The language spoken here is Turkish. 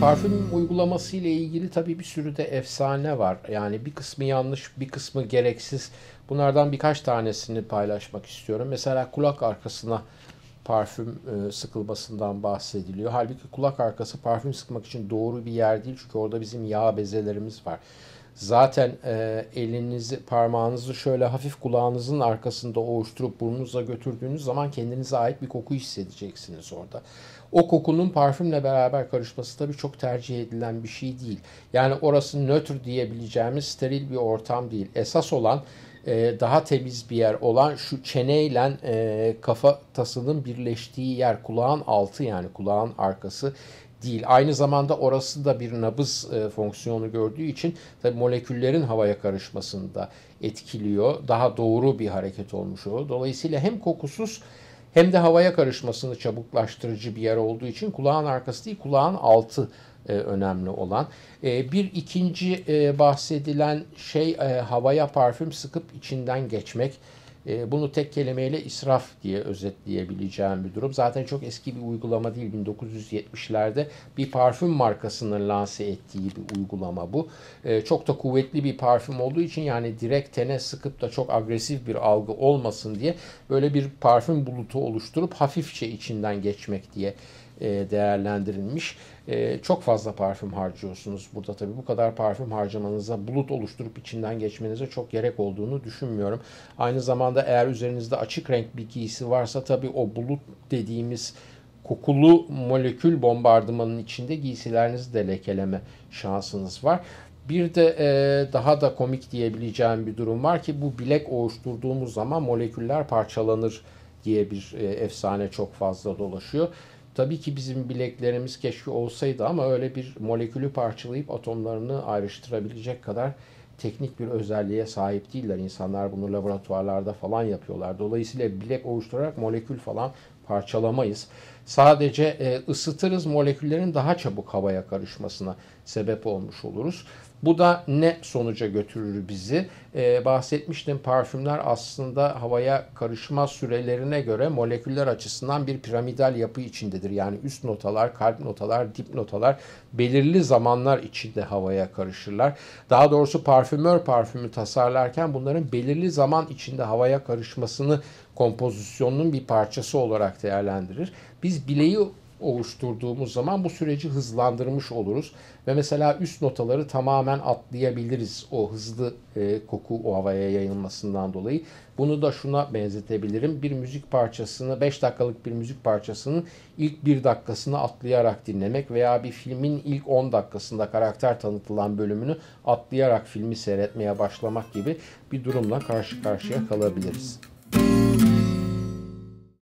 Parfüm uygulaması ile ilgili tabii bir sürü de efsane var. Yani bir kısmı yanlış, bir kısmı gereksiz. Bunlardan birkaç tanesini paylaşmak istiyorum. Mesela kulak arkasına parfüm e, sıkılmasından bahsediliyor. Halbuki kulak arkası parfüm sıkmak için doğru bir yer değil. Çünkü orada bizim yağ bezelerimiz var. Zaten e, elinizi, parmağınızı şöyle hafif kulağınızın arkasında oluşturup burnunuza götürdüğünüz zaman kendinize ait bir koku hissedeceksiniz orada. O kokunun parfümle beraber karışması tabii çok tercih edilen bir şey değil. Yani orası nötr diyebileceğimiz steril bir ortam değil. Esas olan e, daha temiz bir yer olan şu çeneyle e, kafa tasının birleştiği yer kulağın altı yani kulağın arkası değil. Aynı zamanda orası da bir nabız e, fonksiyonu gördüğü için tabii moleküllerin havaya karışmasında etkiliyor. Daha doğru bir hareket olmuş o. Dolayısıyla hem kokusuz hem de havaya karışmasını çabuklaştırıcı bir yer olduğu için kulağın arkası değil kulağın altı e, önemli olan. E, bir ikinci e, bahsedilen şey e, havaya parfüm sıkıp içinden geçmek e, bunu tek kelimeyle israf diye özetleyebileceğim bir durum. Zaten çok eski bir uygulama değil. 1970'lerde bir parfüm markasının lanse ettiği bir uygulama bu. E, çok da kuvvetli bir parfüm olduğu için yani direkt tene sıkıp da çok agresif bir algı olmasın diye böyle bir parfüm bulutu oluşturup hafifçe içinden geçmek diye e, değerlendirilmiş. E, çok fazla parfüm harcıyorsunuz burada tabi. Bu kadar parfüm harcamanıza bulut oluşturup içinden geçmenize çok gerek olduğunu düşünmüyorum. Aynı zamanda eğer üzerinizde açık renk bir giysi varsa tabi o bulut dediğimiz kokulu molekül bombardımanın içinde giysilerinizi de lekeleme şansınız var. Bir de e, daha da komik diyebileceğim bir durum var ki bu bilek oluşturduğumuz zaman moleküller parçalanır diye bir e, efsane çok fazla dolaşıyor. Tabii ki bizim bileklerimiz keşke olsaydı ama öyle bir molekülü parçalayıp atomlarını ayrıştırabilecek kadar teknik bir özelliğe sahip değiller. İnsanlar bunu laboratuvarlarda falan yapıyorlar. Dolayısıyla bilek oluşturarak molekül falan parçalamayız. Sadece e, ısıtırız moleküllerin daha çabuk havaya karışmasına sebep olmuş oluruz. Bu da ne sonuca götürür bizi? Ee, bahsetmiştim parfümler aslında havaya karışma sürelerine göre moleküller açısından bir piramidal yapı içindedir. Yani üst notalar, kalp notalar, dip notalar belirli zamanlar içinde havaya karışırlar. Daha doğrusu parfümör parfümü tasarlarken bunların belirli zaman içinde havaya karışmasını kompozisyonun bir parçası olarak olarak değerlendirir. Biz bileği oluşturduğumuz zaman bu süreci hızlandırmış oluruz ve mesela üst notaları tamamen atlayabiliriz o hızlı e, koku o havaya yayılmasından dolayı. Bunu da şuna benzetebilirim. Bir müzik parçasını 5 dakikalık bir müzik parçasının ilk 1 dakikasını atlayarak dinlemek veya bir filmin ilk 10 dakikasında karakter tanıtılan bölümünü atlayarak filmi seyretmeye başlamak gibi bir durumla karşı karşıya kalabiliriz.